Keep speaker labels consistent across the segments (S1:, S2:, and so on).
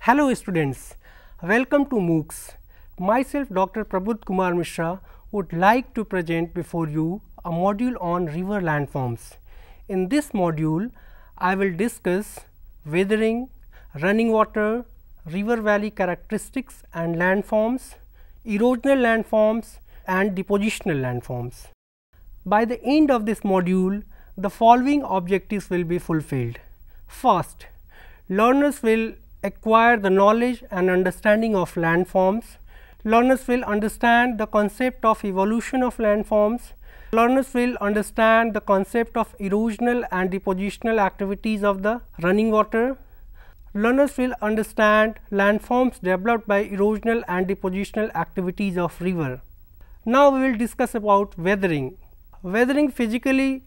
S1: Hello students, welcome to MOOCs. Myself Dr. Prabodh Kumar Mishra would like to present before you a module on river landforms. In this module, I will discuss weathering, running water, river valley characteristics and landforms, erosional landforms and depositional landforms. By the end of this module, the following objectives will be fulfilled. First, learners will acquire the knowledge and understanding of landforms. Learners will understand the concept of evolution of landforms. Learners will understand the concept of erosional and depositional activities of the running water. Learners will understand landforms developed by erosional and depositional activities of river. Now, we will discuss about weathering. Weathering physically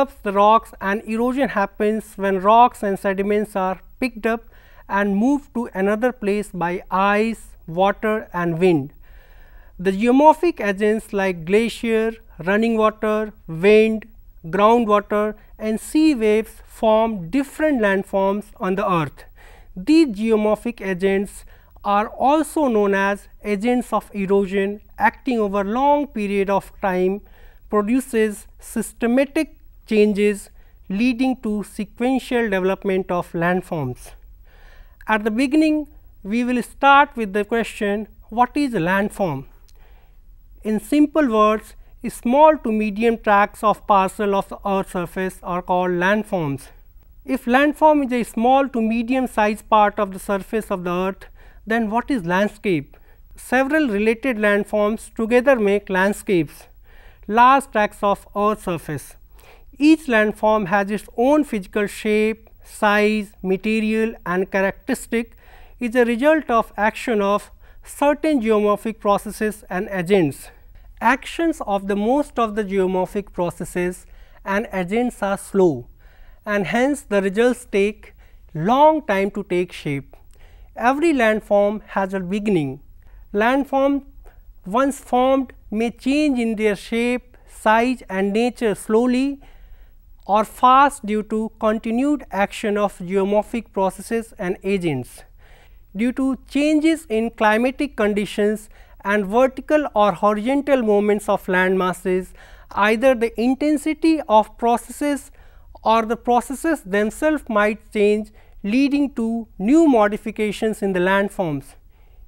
S1: up the rocks and erosion happens when rocks and sediments are picked up and move to another place by ice, water and wind. The geomorphic agents like glacier, running water, wind, groundwater and sea waves form different landforms on the earth. These geomorphic agents are also known as agents of erosion acting over long period of time produces systematic changes leading to sequential development of landforms. At the beginning, we will start with the question, what is landform? In simple words, small to medium tracts of parcel of the earth surface are called landforms. If landform is a small to medium sized part of the surface of the earth, then what is landscape? Several related landforms together make landscapes, large tracts of earth surface. Each landform has its own physical shape, size, material and characteristic is a result of action of certain geomorphic processes and agents. Actions of the most of the geomorphic processes and agents are slow and hence the results take long time to take shape. Every landform has a beginning. Landform once formed may change in their shape, size and nature slowly or fast due to continued action of geomorphic processes and agents. Due to changes in climatic conditions and vertical or horizontal movements of land masses, either the intensity of processes or the processes themselves might change leading to new modifications in the landforms.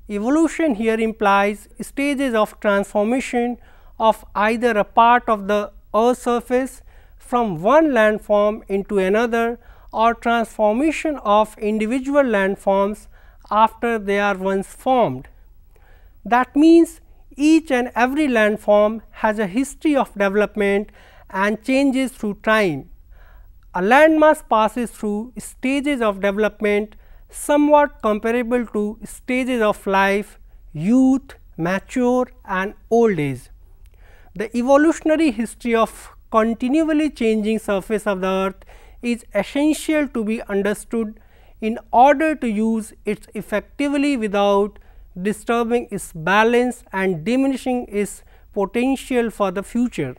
S1: Evolution here implies stages of transformation of either a part of the earth surface from one landform into another or transformation of individual landforms after they are once formed. That means, each and every landform has a history of development and changes through time. A landmass passes through stages of development somewhat comparable to stages of life, youth, mature and old age. The evolutionary history of continually changing surface of the earth is essential to be understood in order to use it effectively without disturbing its balance and diminishing its potential for the future.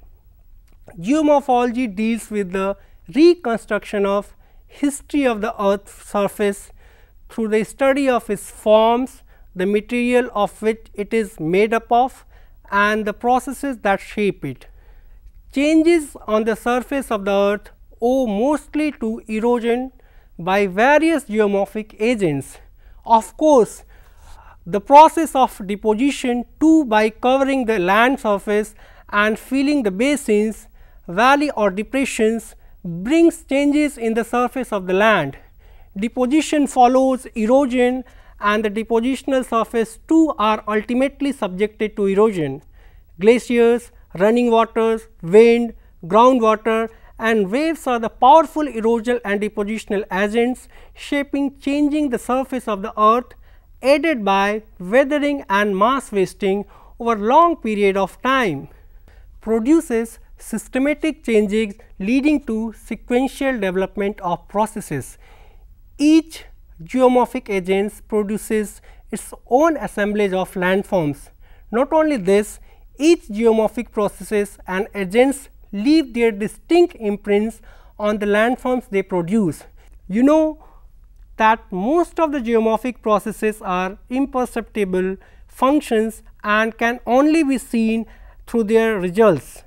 S1: Geomorphology deals with the reconstruction of history of the earth's surface through the study of its forms, the material of which it is made up of and the processes that shape it changes on the surface of the earth owe mostly to erosion by various geomorphic agents. Of course, the process of deposition too by covering the land surface and filling the basins, valley or depressions brings changes in the surface of the land. Deposition follows erosion and the depositional surface too are ultimately subjected to erosion. Glaciers, running waters, wind, groundwater and waves are the powerful erosional and depositional agents shaping changing the surface of the earth aided by weathering and mass wasting over long period of time produces systematic changes leading to sequential development of processes. Each geomorphic agent produces its own assemblage of landforms. Not only this, each geomorphic processes and agents leave their distinct imprints on the landforms they produce. You know that most of the geomorphic processes are imperceptible functions and can only be seen through their results.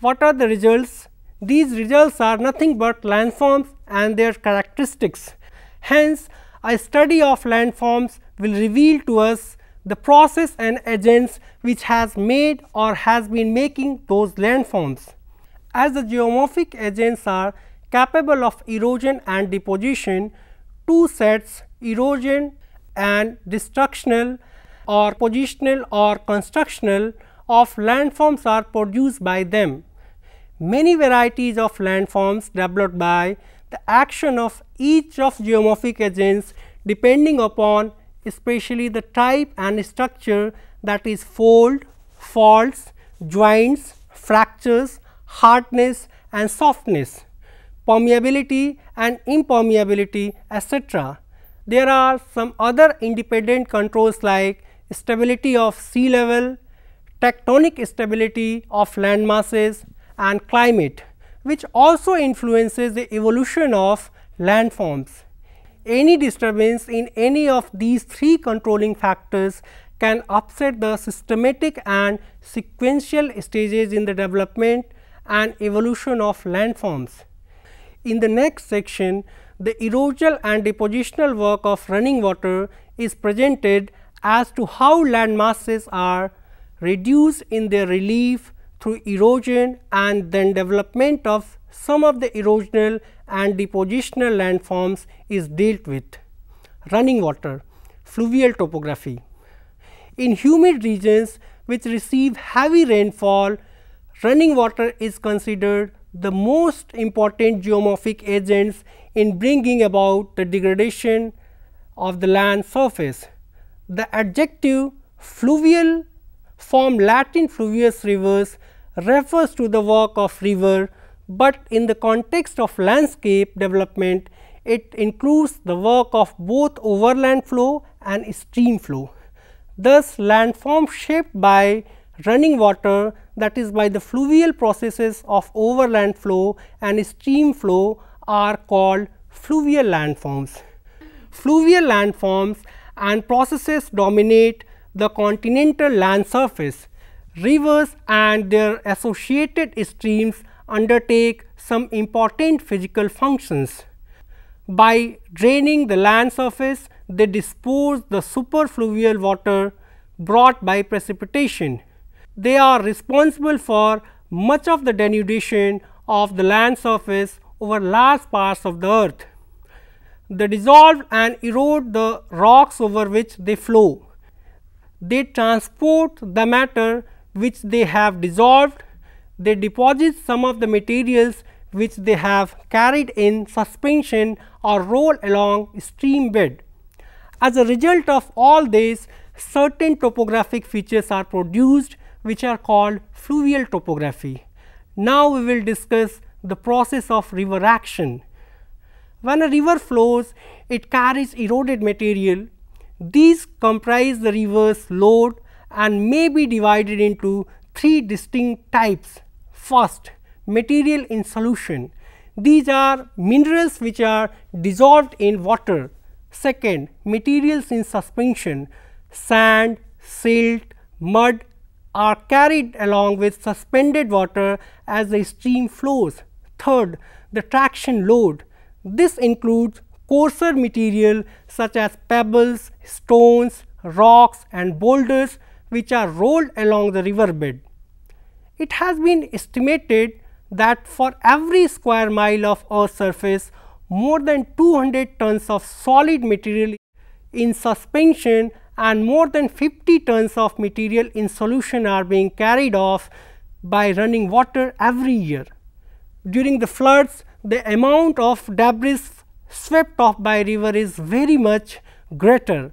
S1: What are the results? These results are nothing but landforms and their characteristics. Hence, a study of landforms will reveal to us the process and agents which has made or has been making those landforms. As the geomorphic agents are capable of erosion and deposition, two sets erosion and destructional or positional or constructional of landforms are produced by them. Many varieties of landforms developed by the action of each of geomorphic agents depending upon especially the type and structure that is fold, faults, joints, fractures, hardness and softness, permeability and impermeability etc. There are some other independent controls like stability of sea level, tectonic stability of land masses and climate which also influences the evolution of landforms any disturbance in any of these three controlling factors can upset the systematic and sequential stages in the development and evolution of landforms. In the next section, the erosional and depositional work of running water is presented as to how land masses are reduced in their relief through erosion and then development of some of the erosional and the positional landforms is dealt with. Running water, fluvial topography. In humid regions which receive heavy rainfall, running water is considered the most important geomorphic agents in bringing about the degradation of the land surface. The adjective fluvial from Latin fluvius rivers refers to the work of river but in the context of landscape development, it includes the work of both overland flow and stream flow. Thus, landforms shaped by running water that is by the fluvial processes of overland flow and stream flow are called fluvial landforms. Fluvial landforms and processes dominate the continental land surface. Rivers and their associated streams undertake some important physical functions. By draining the land surface, they dispose the superfluvial water brought by precipitation. They are responsible for much of the denudation of the land surface over large parts of the earth. They dissolve and erode the rocks over which they flow. They transport the matter which they have dissolved they deposit some of the materials which they have carried in suspension or roll along stream bed. As a result of all this, certain topographic features are produced which are called fluvial topography. Now, we will discuss the process of river action. When a river flows, it carries eroded material. These comprise the river's load and may be divided into three distinct types First, material in solution. These are minerals which are dissolved in water. Second, materials in suspension, sand, silt, mud are carried along with suspended water as the stream flows. Third, the traction load. This includes coarser material such as pebbles, stones, rocks and boulders which are rolled along the riverbed. It has been estimated that for every square mile of Earth's surface, more than 200 tons of solid material in suspension and more than 50 tons of material in solution are being carried off by running water every year. During the floods, the amount of debris swept off by river is very much greater.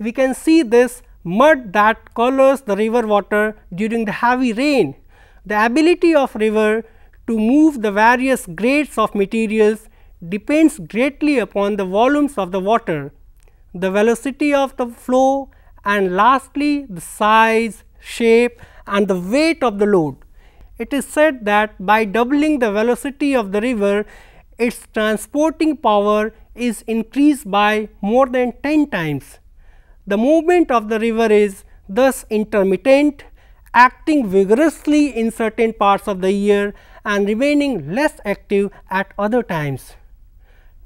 S1: We can see this mud that colors the river water during the heavy rain the ability of river to move the various grades of materials depends greatly upon the volumes of the water, the velocity of the flow and lastly the size, shape and the weight of the load. It is said that by doubling the velocity of the river, its transporting power is increased by more than 10 times. The movement of the river is thus intermittent, acting vigorously in certain parts of the year and remaining less active at other times.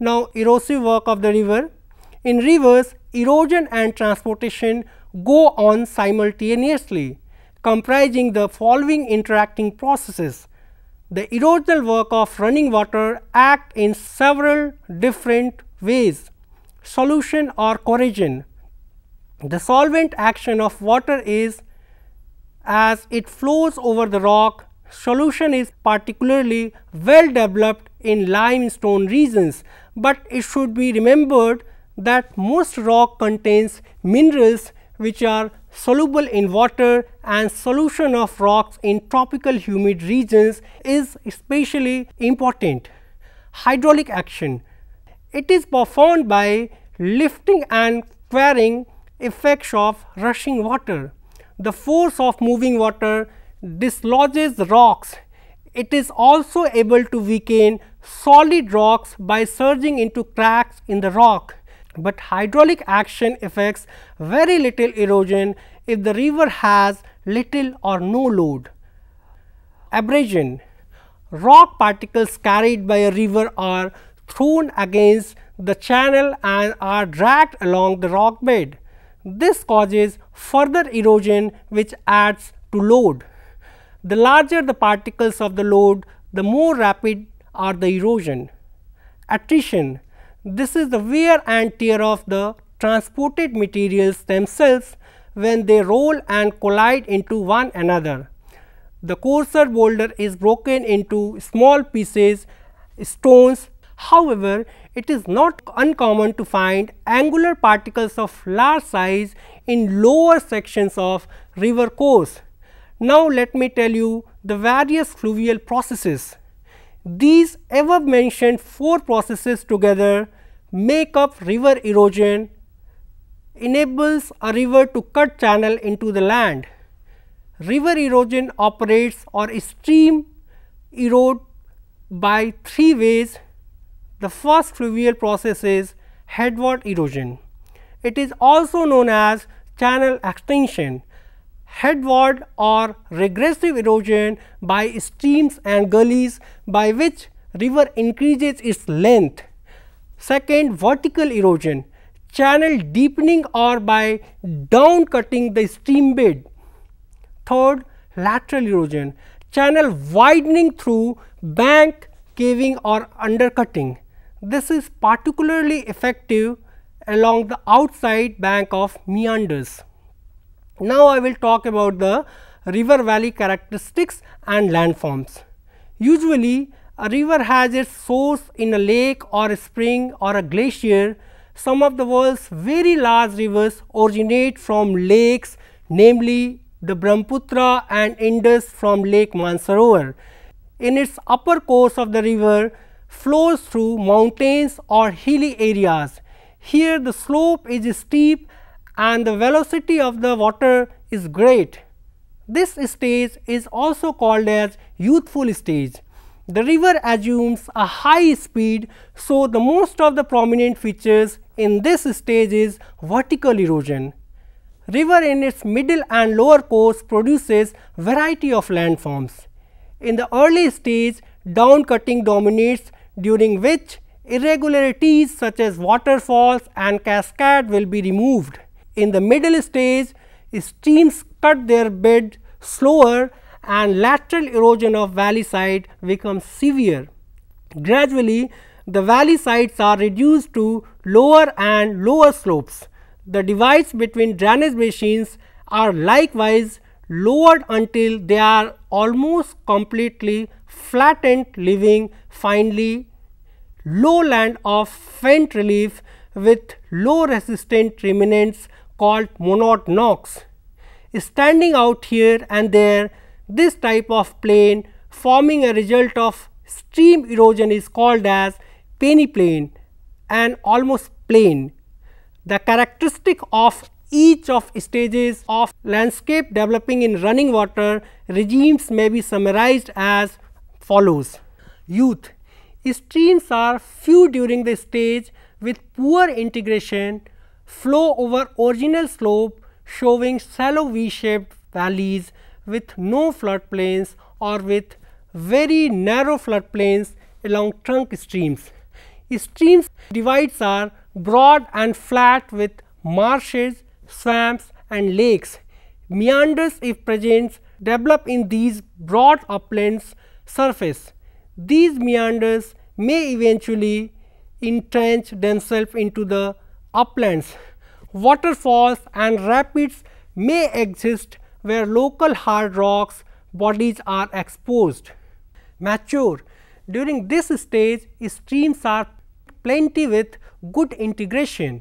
S1: Now, erosive work of the river. In rivers, erosion and transportation go on simultaneously, comprising the following interacting processes. The erosional work of running water act in several different ways. Solution or corrosion. The solvent action of water is as it flows over the rock solution is particularly well developed in limestone regions, but it should be remembered that most rock contains minerals which are soluble in water and solution of rocks in tropical humid regions is especially important. Hydraulic action. It is performed by lifting and quarrying effects of rushing water the force of moving water dislodges rocks, it is also able to weaken solid rocks by surging into cracks in the rock. But hydraulic action affects very little erosion if the river has little or no load. Abrasion Rock particles carried by a river are thrown against the channel and are dragged along the rock bed. This causes further erosion which adds to load. The larger the particles of the load, the more rapid are the erosion. Attrition, this is the wear and tear of the transported materials themselves when they roll and collide into one another. The coarser boulder is broken into small pieces, stones. However, it is not uncommon to find angular particles of large size in lower sections of river course. Now, let me tell you the various fluvial processes. These above mentioned four processes together make up river erosion, enables a river to cut channel into the land. River erosion operates or stream erode by three ways the first fluvial process is headward erosion. It is also known as channel extension, headward or regressive erosion by streams and gullies by which river increases its length. Second, vertical erosion, channel deepening or by down cutting the stream bed. Third, lateral erosion, channel widening through bank caving or undercutting. This is particularly effective along the outside bank of meanders. Now, I will talk about the river valley characteristics and landforms. Usually, a river has its source in a lake or a spring or a glacier. Some of the world's very large rivers originate from lakes, namely the Brahmaputra and Indus from Lake Mansarovar. In its upper course of the river, flows through mountains or hilly areas. Here the slope is steep and the velocity of the water is great. This stage is also called as youthful stage. The river assumes a high speed, so the most of the prominent features in this stage is vertical erosion. River in its middle and lower course produces variety of landforms. In the early stage, downcutting dominates during which irregularities such as waterfalls and cascade will be removed. In the middle stage, streams cut their bed slower and lateral erosion of valley side becomes severe. Gradually, the valley sides are reduced to lower and lower slopes. The divides between drainage basins are likewise lowered until they are almost completely flattened leaving finally low land of faint relief with low resistant remnants called monod knocks. Standing out here and there this type of plain forming a result of stream erosion is called as peneplain and almost plain. The characteristic of each of stages of landscape developing in running water regimes may be summarized as follows. Youth streams are few during the stage with poor integration, flow over original slope showing shallow V-shaped valleys with no floodplains or with very narrow floodplains along trunk streams. Streams divides are broad and flat with marshes swamps and lakes. Meanders if present develop in these broad uplands surface. These meanders may eventually entrench themselves into the uplands. Waterfalls and rapids may exist where local hard rocks bodies are exposed. Mature During this stage, streams are plenty with good integration.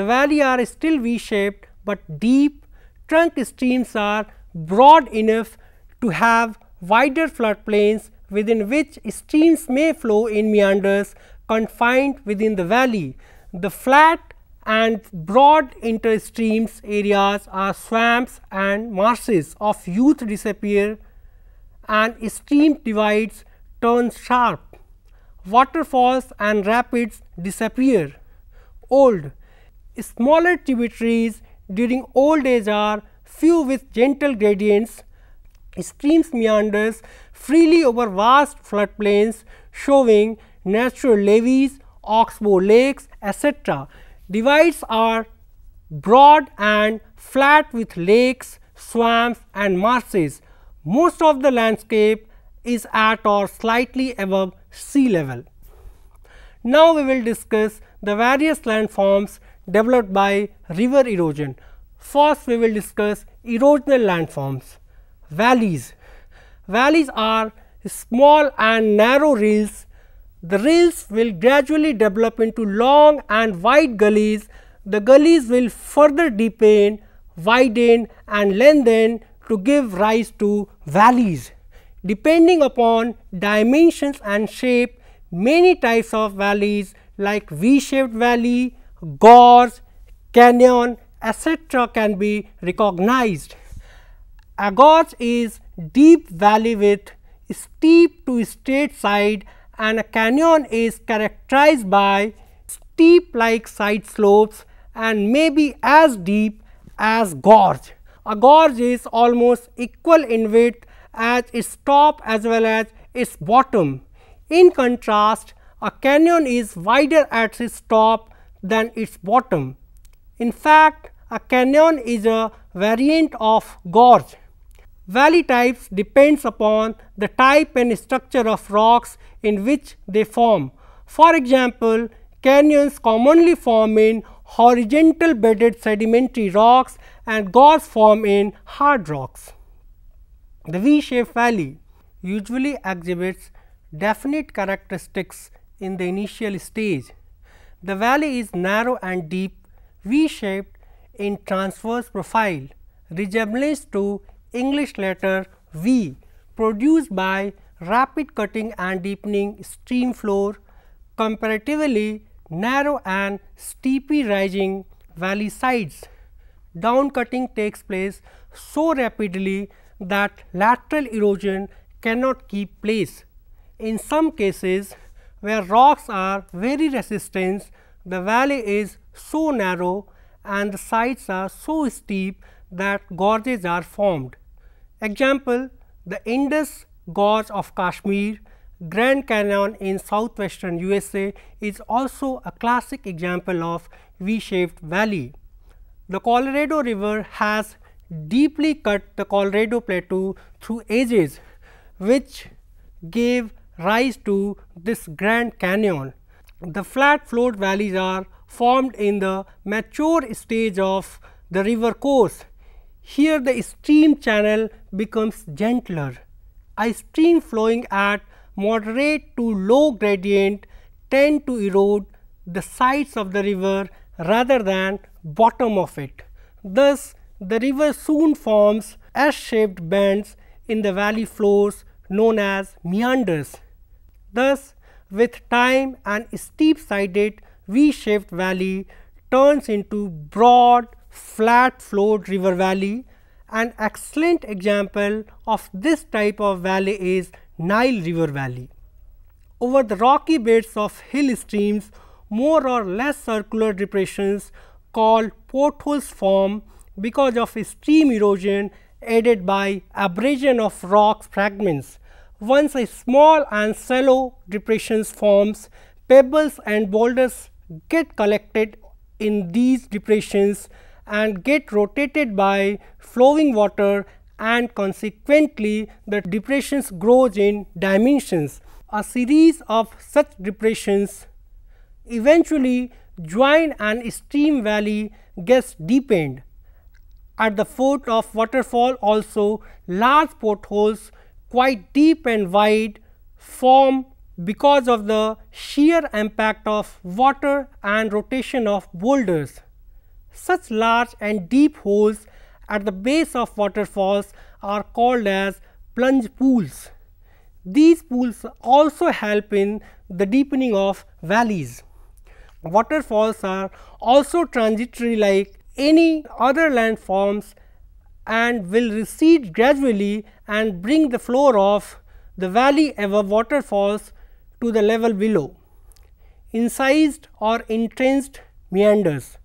S1: The valley are still V-shaped but deep trunk streams are broad enough to have wider floodplains within which streams may flow in meanders confined within the valley. The flat and broad interstreams areas are swamps and marshes of youth disappear and stream divides turn sharp. Waterfalls and rapids disappear. Old, smaller tributaries during old age are few with gentle gradients, streams meanders freely over vast floodplains showing natural levees, oxbow lakes etc. Divides are broad and flat with lakes, swamps and marshes. Most of the landscape is at or slightly above sea level. Now, we will discuss the various landforms developed by river erosion. First, we will discuss erosional landforms. Valleys. Valleys are small and narrow rills. The rills will gradually develop into long and wide gullies. The gullies will further deepen, widen and lengthen to give rise to valleys. Depending upon dimensions and shape, many types of valleys like V-shaped valley, gorge, canyon, etc. can be recognized. A gorge is deep valley with steep to straight side and a canyon is characterized by steep like side slopes and may be as deep as gorge. A gorge is almost equal in width as its top as well as its bottom. In contrast, a canyon is wider at its top than its bottom. In fact, a canyon is a variant of gorge. Valley types depends upon the type and structure of rocks in which they form. For example, canyons commonly form in horizontal bedded sedimentary rocks and gorges form in hard rocks. The V-shaped valley usually exhibits definite characteristics in the initial stage the valley is narrow and deep, V-shaped in transverse profile, resemblance to English letter V produced by rapid cutting and deepening stream floor, comparatively narrow and steeply rising valley sides. Downcutting takes place so rapidly that lateral erosion cannot keep place. In some cases, where rocks are very resistant, the valley is so narrow and the sides are so steep that gorges are formed. Example, the Indus Gorge of Kashmir, Grand Canyon in southwestern USA is also a classic example of V-shaped valley. The Colorado River has deeply cut the Colorado Plateau through ages, which gave rise to this Grand Canyon. The flat float valleys are formed in the mature stage of the river course. Here the stream channel becomes gentler. A stream flowing at moderate to low gradient tend to erode the sides of the river rather than bottom of it. Thus, the river soon forms S-shaped bends in the valley floors known as meanders. Thus, with time an steep sided V shaped valley turns into broad flat flowed river valley. An excellent example of this type of valley is Nile river valley. Over the rocky beds of hill streams more or less circular depressions called portholes form because of stream erosion aided by abrasion of rock fragments once a small and shallow depressions forms, pebbles and boulders get collected in these depressions and get rotated by flowing water and consequently the depressions grows in dimensions. A series of such depressions eventually join and stream valley gets deepened. At the foot of waterfall also large portholes quite deep and wide form because of the sheer impact of water and rotation of boulders. Such large and deep holes at the base of waterfalls are called as plunge pools. These pools also help in the deepening of valleys. Waterfalls are also transitory like any other landforms and will recede gradually and bring the floor of the valley above waterfalls to the level below, incised or entrenched meanders.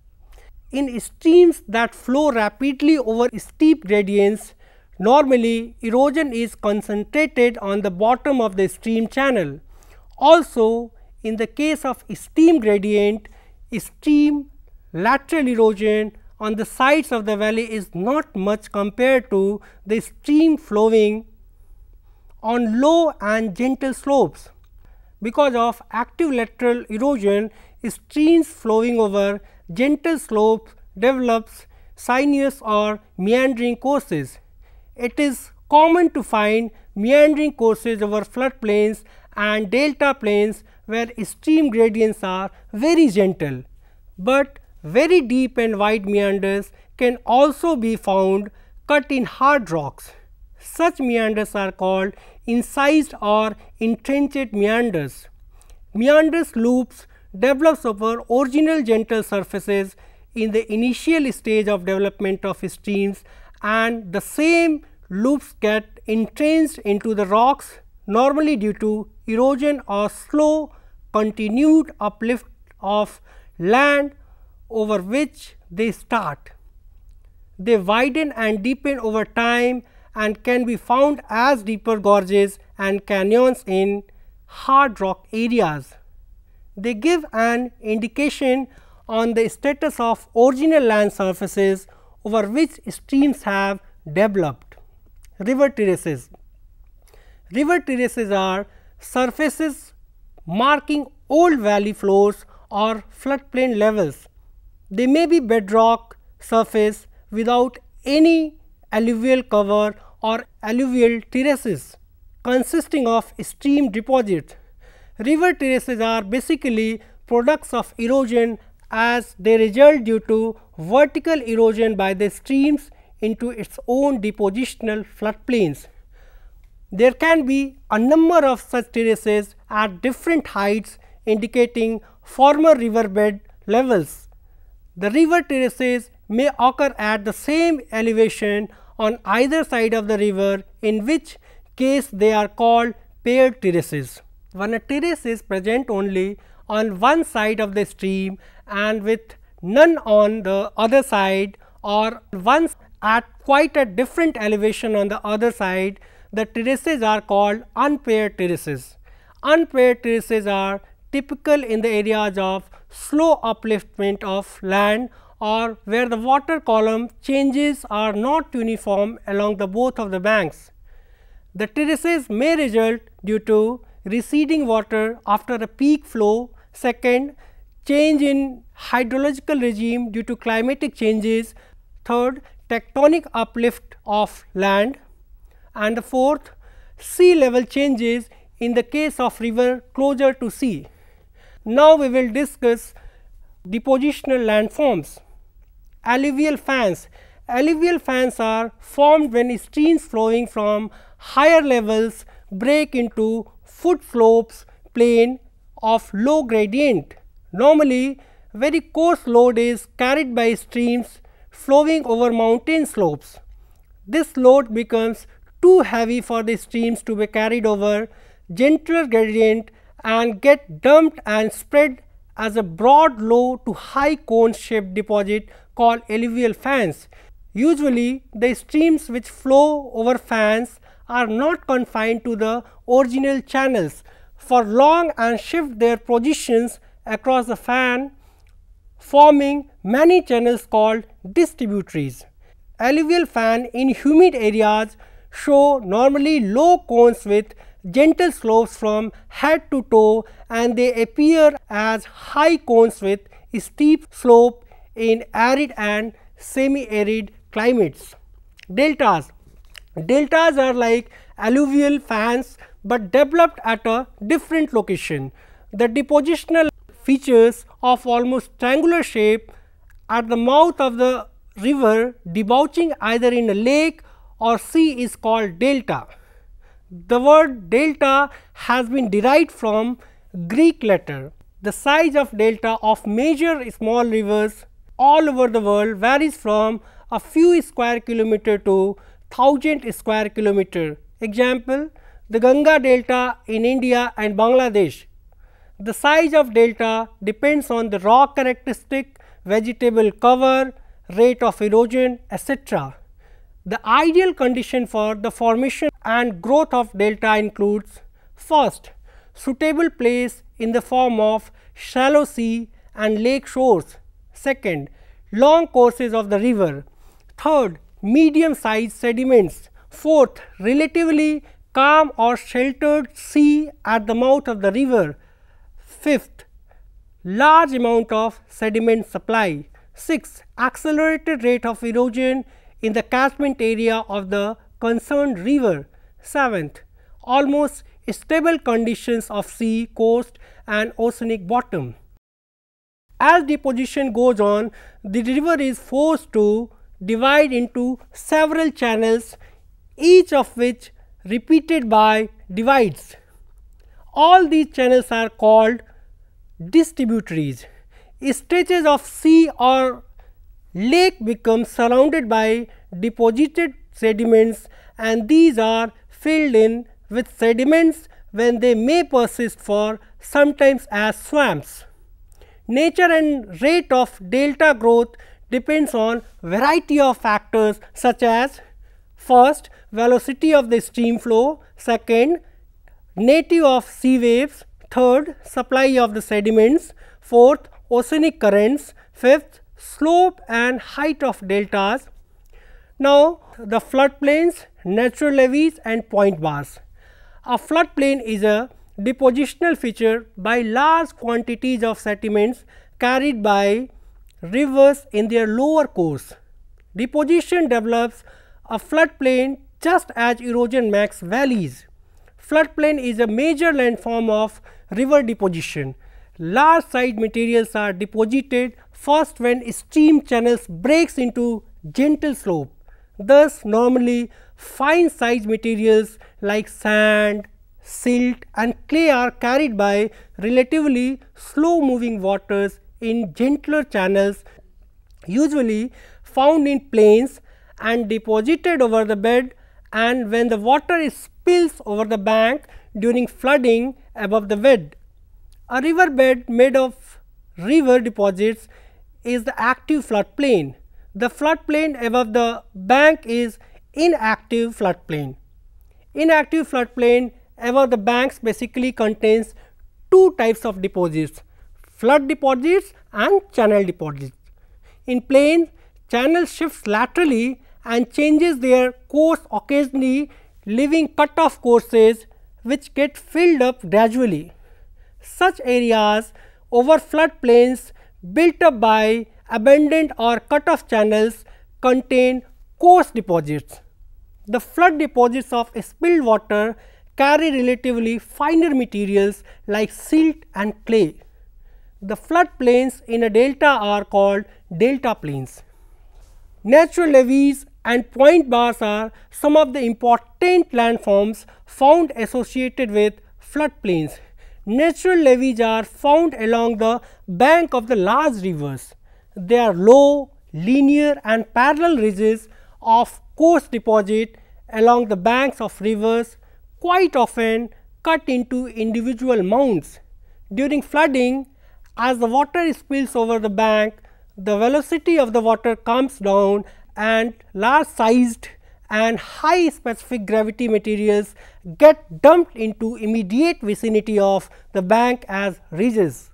S1: In streams that flow rapidly over steep gradients, normally erosion is concentrated on the bottom of the stream channel. Also, in the case of stream gradient, stream lateral erosion on the sides of the valley is not much compared to the stream flowing on low and gentle slopes. Because of active lateral erosion, streams flowing over gentle slopes develops sinuous or meandering courses. It is common to find meandering courses over floodplains and delta plains where stream gradients are very gentle, but very deep and wide meanders can also be found cut in hard rocks. Such meanders are called incised or entrenched meanders. Meanders loops develops over original gentle surfaces in the initial stage of development of streams and the same loops get entrenched into the rocks normally due to erosion or slow continued uplift of land over which they start. They widen and deepen over time and can be found as deeper gorges and canyons in hard rock areas. They give an indication on the status of original land surfaces over which streams have developed. River terraces. River terraces are surfaces marking old valley floors or floodplain levels they may be bedrock surface without any alluvial cover or alluvial terraces consisting of stream deposit. River terraces are basically products of erosion as they result due to vertical erosion by the streams into its own depositional floodplains. There can be a number of such terraces at different heights indicating former riverbed levels the river terraces may occur at the same elevation on either side of the river in which case they are called paired terraces. When a terrace is present only on one side of the stream and with none on the other side or once at quite a different elevation on the other side, the terraces are called unpaired terraces. Unpaired terraces are typical in the areas of slow upliftment of land or where the water column changes are not uniform along the both of the banks. The terraces may result due to receding water after a peak flow, second change in hydrological regime due to climatic changes, third tectonic uplift of land and the fourth sea level changes in the case of river closer to sea. Now we will discuss depositional landforms. Alluvial fans. Alluvial fans are formed when streams flowing from higher levels break into foot slopes plane of low gradient. Normally, very coarse load is carried by streams flowing over mountain slopes. This load becomes too heavy for the streams to be carried over gentler gradient and get dumped and spread as a broad low to high cone shaped deposit called alluvial fans. Usually the streams which flow over fans are not confined to the original channels for long and shift their positions across the fan forming many channels called distributaries. Alluvial fan in humid areas show normally low cones with gentle slopes from head to toe and they appear as high cones with steep slope in arid and semi-arid climates. Deltas Deltas are like alluvial fans, but developed at a different location. The depositional features of almost triangular shape at the mouth of the river debouching either in a lake or sea is called delta. The word delta has been derived from Greek letter. The size of delta of major small rivers all over the world varies from a few square kilometer to thousand square kilometer. Example, the Ganga delta in India and Bangladesh. The size of delta depends on the rock characteristic, vegetable cover, rate of erosion, etc. The ideal condition for the formation and growth of delta includes first suitable place in the form of shallow sea and lake shores, second long courses of the river, third medium sized sediments, fourth relatively calm or sheltered sea at the mouth of the river, fifth large amount of sediment supply, Sixth, Accelerated rate of erosion in the catchment area of the concerned river. Seventh, almost stable conditions of sea, coast and oceanic bottom. As deposition goes on, the river is forced to divide into several channels, each of which repeated by divides. All these channels are called distributaries. Stretches of sea or lake becomes surrounded by deposited sediments and these are filled in with sediments when they may persist for sometimes as swamps. Nature and rate of delta growth depends on variety of factors such as first velocity of the stream flow, second native of sea waves, third supply of the sediments, fourth oceanic currents, fifth slope and height of deltas. Now, the floodplains, natural levees and point bars. A floodplain is a depositional feature by large quantities of sediments carried by rivers in their lower course. Deposition develops a floodplain just as erosion makes valleys. Floodplain is a major landform of river deposition. Large side materials are deposited first when stream channels breaks into gentle slope. Thus, normally fine size materials like sand, silt and clay are carried by relatively slow moving waters in gentler channels usually found in plains and deposited over the bed and when the water spills over the bank during flooding above the bed. A river bed made of river deposits is the active floodplain. The floodplain above the bank is inactive floodplain. Inactive floodplain above the banks basically contains two types of deposits, flood deposits and channel deposits. In plains, channel shifts laterally and changes their course occasionally leaving cut-off courses which get filled up gradually. Such areas over floodplains built up by abandoned or cut-off channels contain coarse deposits. The flood deposits of spilled water carry relatively finer materials like silt and clay. The flood plains in a delta are called delta plains. Natural levees and point bars are some of the important landforms found associated with flood plains natural levees are found along the bank of the large rivers. They are low, linear and parallel ridges of coarse deposit along the banks of rivers quite often cut into individual mounds. During flooding, as the water spills over the bank, the velocity of the water comes down and large sized and high specific gravity materials get dumped into immediate vicinity of the bank as ridges.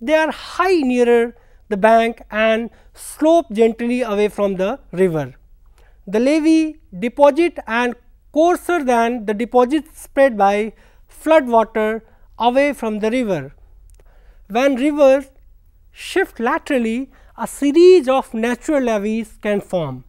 S1: They are high nearer the bank and slope gently away from the river. The levee deposit and coarser than the deposit spread by flood water away from the river. When rivers shift laterally, a series of natural levees can form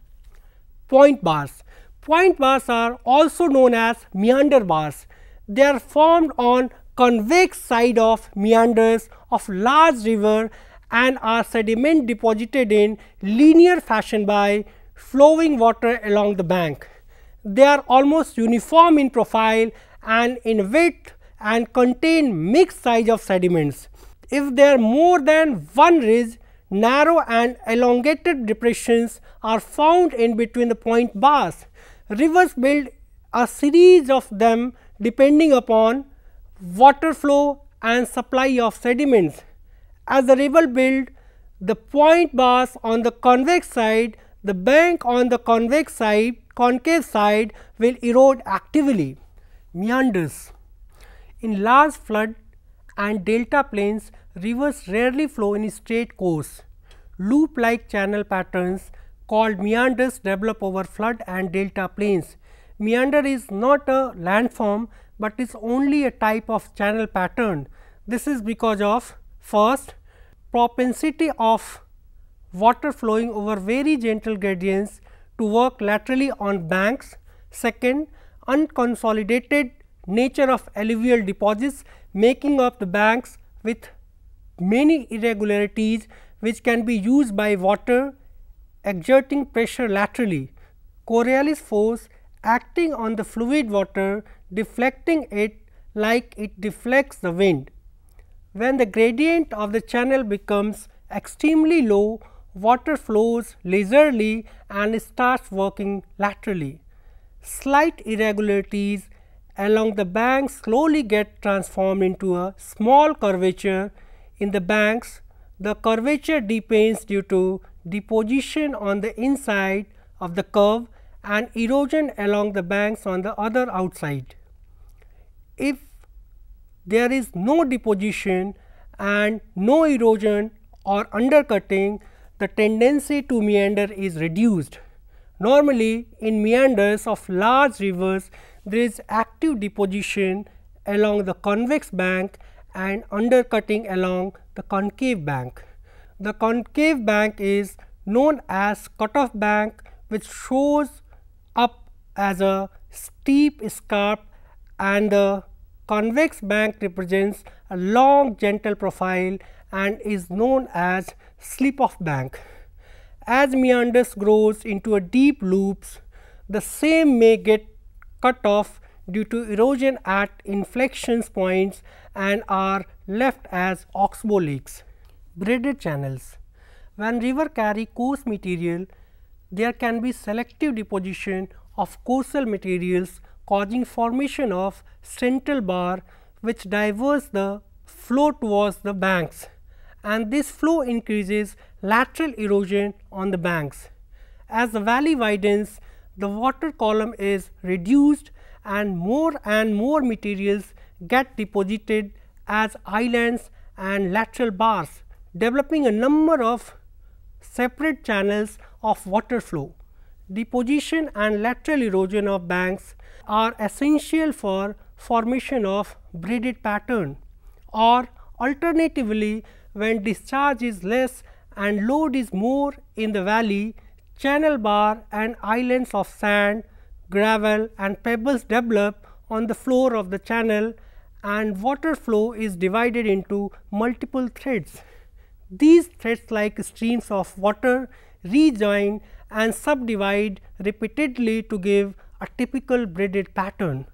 S1: point bars. Point bars are also known as meander bars. They are formed on convex side of meanders of large river and are sediment deposited in linear fashion by flowing water along the bank. They are almost uniform in profile and in width and contain mixed size of sediments. If there are more than one ridge narrow and elongated depressions are found in between the point bars. Rivers build a series of them depending upon water flow and supply of sediments. As the river build the point bars on the convex side, the bank on the convex side, concave side will erode actively. Meanders. In large flood and delta plains, rivers rarely flow in a straight course. Loop-like channel patterns called meanders develop over flood and delta plains. Meander is not a landform, but is only a type of channel pattern. This is because of first propensity of water flowing over very gentle gradients to work laterally on banks. Second, unconsolidated nature of alluvial deposits making up the banks with many irregularities which can be used by water exerting pressure laterally. Coriolis force acting on the fluid water deflecting it like it deflects the wind. When the gradient of the channel becomes extremely low, water flows leisurely and starts working laterally. Slight irregularities along the bank slowly get transformed into a small curvature in the banks, the curvature deepens due to deposition on the inside of the curve and erosion along the banks on the other outside. If there is no deposition and no erosion or undercutting, the tendency to meander is reduced. Normally, in meanders of large rivers, there is active deposition along the convex bank and undercutting along the concave bank. The concave bank is known as cutoff bank which shows up as a steep scarp and the convex bank represents a long gentle profile and is known as slip off bank. As meanders grows into a deep loops, the same may get cut off due to erosion at inflections points and are left as oxbow lakes, Braided channels. When river carry coarse material, there can be selective deposition of coastal materials causing formation of central bar which diverts the flow towards the banks and this flow increases lateral erosion on the banks. As the valley widens, the water column is reduced and more and more materials get deposited as islands and lateral bars developing a number of separate channels of water flow. Deposition and lateral erosion of banks are essential for formation of braided pattern or alternatively when discharge is less and load is more in the valley, channel bar and islands of sand, gravel and pebbles develop on the floor of the channel and water flow is divided into multiple threads. These threads like streams of water rejoin and subdivide repeatedly to give a typical braided pattern.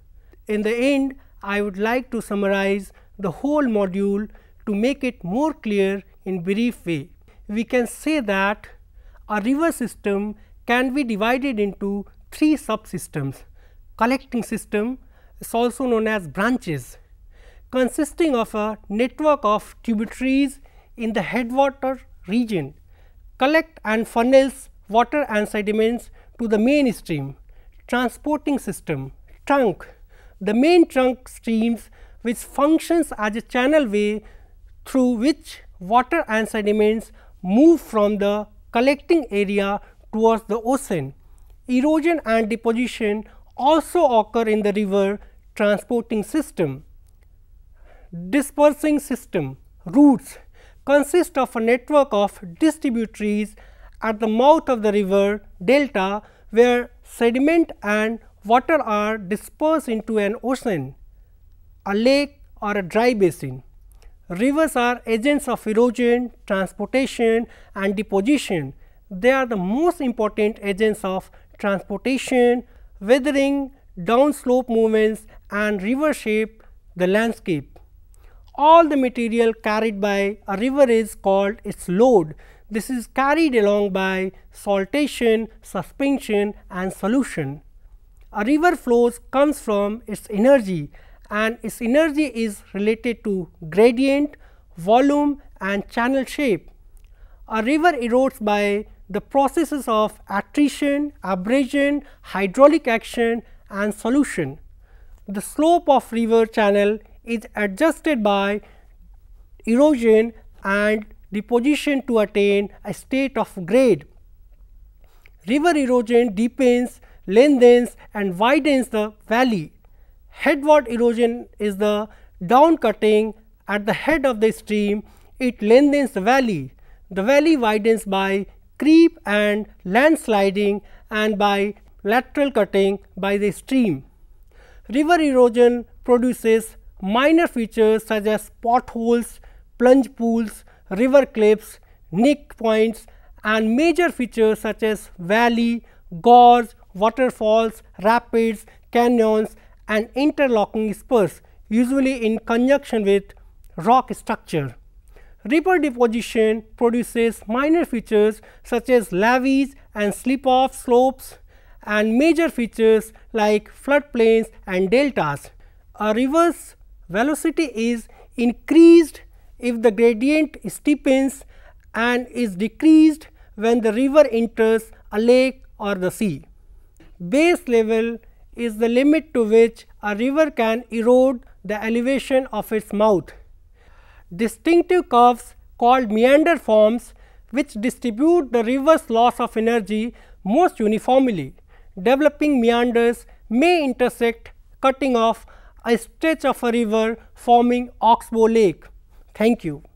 S1: In the end, I would like to summarize the whole module to make it more clear in brief way. We can say that a river system can be divided into three subsystems. Collecting system is also known as branches consisting of a network of tributaries in the headwater region collect and funnels water and sediments to the main stream, transporting system, trunk. The main trunk streams which functions as a channel way through which water and sediments move from the collecting area towards the ocean. Erosion and deposition also occur in the river transporting system dispersing system roots consist of a network of distributaries at the mouth of the river delta where sediment and water are dispersed into an ocean, a lake or a dry basin. Rivers are agents of erosion, transportation and deposition. They are the most important agents of transportation, weathering, downslope movements and river shape the landscape all the material carried by a river is called its load. This is carried along by saltation, suspension and solution. A river flows comes from its energy and its energy is related to gradient, volume and channel shape. A river erodes by the processes of attrition, abrasion, hydraulic action and solution. The slope of river channel is adjusted by erosion and deposition to attain a state of grade. River erosion deepens, lengthens and widens the valley. Headward erosion is the downcutting at the head of the stream, it lengthens the valley. The valley widens by creep and landsliding and by lateral cutting by the stream. River erosion produces minor features such as potholes, plunge pools, river cliffs, nick points and major features such as valley, gorge, waterfalls, rapids, canyons and interlocking spurs usually in conjunction with rock structure. River deposition produces minor features such as levees and slip-off slopes and major features like floodplains and deltas. A river's velocity is increased if the gradient steepens and is decreased when the river enters a lake or the sea. Base level is the limit to which a river can erode the elevation of its mouth. Distinctive curves called meander forms which distribute the river's loss of energy most uniformly. Developing meanders may intersect cutting off a stretch of a river forming Oxbow Lake. Thank you.